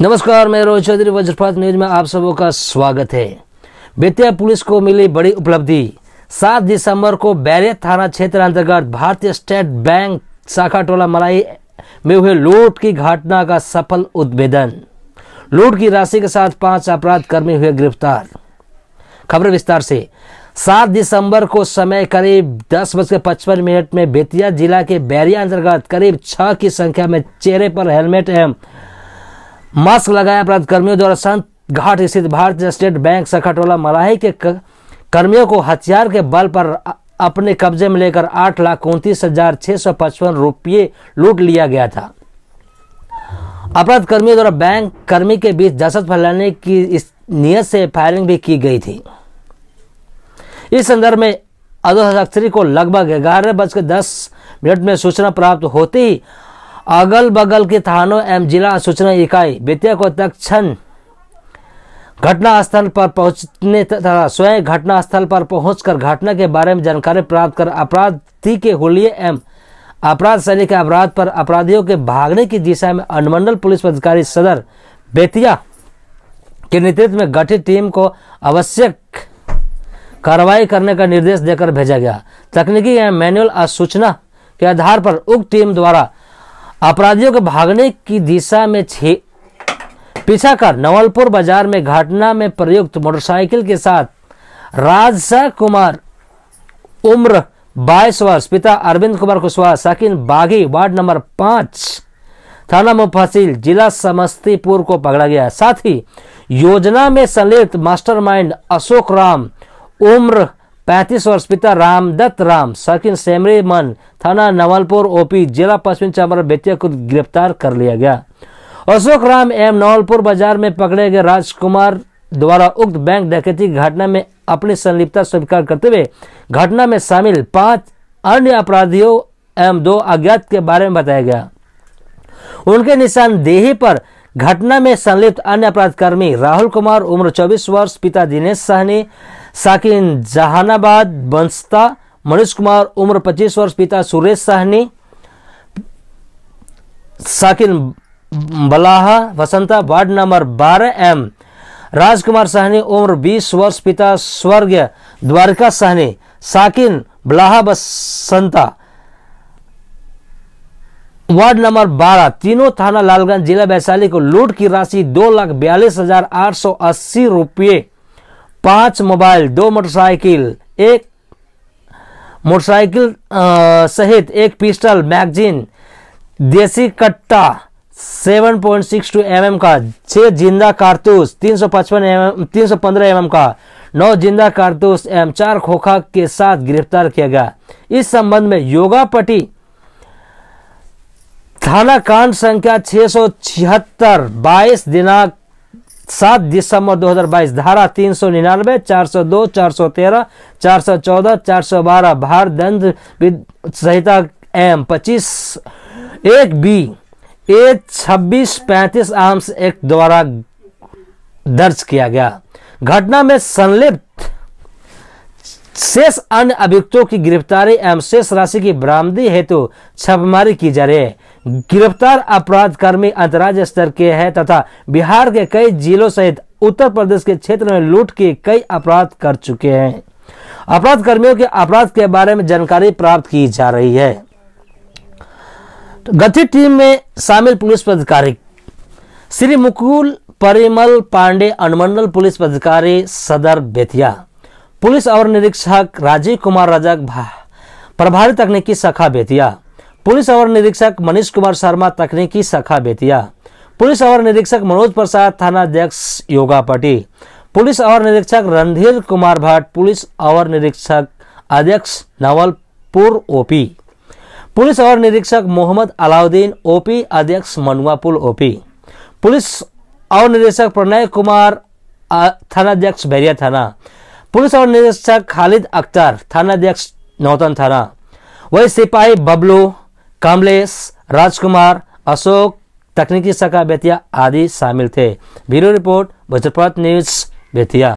नमस्कार मैं रोहित चौधरी वज्रपात न्यूज में आप सबों का स्वागत है बेतिया पुलिस को मिली बड़ी उपलब्धि सात दिसंबर को बैरियर थाना क्षेत्र अंतर्गत भारतीय स्टेट बैंक शाखा टोला मलाई में हुए लूट की घटना का सफल उद्भेदन लूट की राशि के साथ पांच अपराध कर्मी हुए गिरफ्तार खबर विस्तार से सात दिसंबर को समय करीब दस बजकर पचपन मिनट में बेतिया जिला के बैरिया अंतर्गत करीब छह की संख्या में चेहरे पर हेलमेट एवं मास्क लगाए कर्मियों द्वारा संत घाट स्थित भारतीय स्टेट बैंक सखटोला मलाही के कर्मियों को हथियार के बल पर अपने कब्जे में लेकर आठ लाख उनतीस हजार छह सौ पचपन रुपये लूट लिया गया था अपराध कर्मियों द्वारा बैंक कर्मी के बीच दहशत फैलाने की इस नियत से फायरिंग भी की गई थी इस संदर्भ में अदोहस्त्री को लगभग ग्यारह बजकर दस मिनट में सूचना प्राप्त होते ही अगल बगल के थानों एवं जिला सूचना इकाई बेतिया को तक्षण घटना स्थल पर पहुंचने तथा स्वयं घटना स्थल पर पहुंचकर घटना के बारे में जानकारी प्राप्त कर अपराधी के होलिये एवं अपराध शैली के अपराध पर अपराधियों के भागने की दिशा में अनुमंडल पुलिस पदाधिकारी सदर बेतिया के नेतृत्व में गठित टीम को आवश्यक कार्रवाई करने का निर्देश देकर भेजा गया तकनीकी एवं मैनुअल और सूचना के आधार पर उक्त टीम द्वारा अपराधियों के भागने की दिशा में छे पीछा कर नवलपुर बाजार में घटना में प्रयुक्त मोटरसाइकिल के साथ राजसा कुमार उम्र 22 वर्ष पिता अरविंद कुमार कुशवाहा साकिन बागी वार्ड नंबर पांच थाना मुफासिल जिला समस्तीपुर को पकड़ा गया साथ ही योजना में संलिप्त मास्टरमाइंड अशोक राम उम्र पैंतीस वर्ष पिता रामदत्त राम सकिन सेमरी मन थाना नवलपुर ओपी जिला पश्चिम चंपारण बेतिया को गिरफ्तार कर लिया गया अशोक राम एम नवलपुर बाजार में पकड़े गए राजकुमार द्वारा उक्त बैंक डकैती घटना में अपनी संलिप्तता स्वीकार करते हुए घटना में शामिल पांच अन्य अपराधियों एवं दो अज्ञात के बारे में बताया गया उनके निशानदेही पर घटना में संलिप्त अन्य अपराध कर्मी राहुल कुमार उम्र 24 वर्ष पिता दिनेश सहनी जहानाबाद જહાનાબાદ मनोज कुमार उम्र પચીસ वर्ष पिता सुरेश साहनी साकिन Balaha Vasanta ward number 12 M Rajkumar Sahni उम्र 20 वर्ष पिता स्वर्गीय द्वारका साहनी साकिन बलाहा बसंता वार्ड नंबर 12 तीनों थाना लालगंज जिला वैशाली को लूट की राशि दो लाख बयालीस हजार आठ सौ अस्सी रुपये पांच मोबाइल दो मोटरसाइकिल एक मोटरसाइकिल सहित एक पिस्टल मैगजीन देसी कट्टा 7.62 पॉइंट mm का छह जिंदा कारतूस 355 एमएम 315 एमएम का नौ जिंदा कारतूस एवं चार खोखा के साथ गिरफ्तार किया गया इस संबंध में योगापटी थाना कांड संख्या छह सौ छिहत्तर बाईस दिनांक सात दिसंबर 2022 धारा तीन सौ निन्यानवे चार सौ दो चार सौ तेरह चार सौ चौदह चार सौ बारह भार दंड संहिता एम पच्चीस एक बी ए छब्बीस पैंतीस आर्म्स एक्ट द्वारा दर्ज किया गया घटना में संलिप्त शेष अन्य अभियुक्तों की गिरफ्तारी एवं शेष राशि की बरामदी हेतु छापेमारी की जा रही है गिरफ्तार अपराध कर्मी अंतर्राज्य स्तर के है तथा बिहार के कई जिलों सहित उत्तर प्रदेश के क्षेत्र में लूट के कई अपराध कर चुके हैं अपराध कर्मियों के अपराध के बारे में जानकारी प्राप्त की जा रही है तो गठित टीम में शामिल पुलिस पदाधिकारी श्री मुकुल परिमल पांडे अनुमंडल पुलिस पदाधिकारी सदर बेतिया पुलिस और निरीक्षक राजीव कुमार रजक प्रभारी तकनीकी शाखा बेतिया पुलिस अवर निरीक्षक मनीष कुमार शर्मा तकनीकी शाखा बेतिया पुलिस अवर निरीक्षक मनोज प्रसाद थाना अध्यक्ष योगापटी पुलिस अवर निरीक्षक रणधीर कुमार भट्ट पुलिस अवर निरीक्षक अध्यक्ष नवलपुर ओपी पुलिस अवर निरीक्षक मोहम्मद अलाउद्दीन ओपी अध्यक्ष मनुआपुल ओपी पुलिस अवर निरीक्षक प्रणय कुमार थानाध्यक्ष बैरिया थाना पुलिस अवर निरीक्षक खालिद अख्तर थानाध्यक्ष नौतन थाना वही सिपाही बबलू कमलेश राजकुमार अशोक तकनीकी शाखा बेतिया आदि शामिल थे bureau report Vajrapat news Bettiah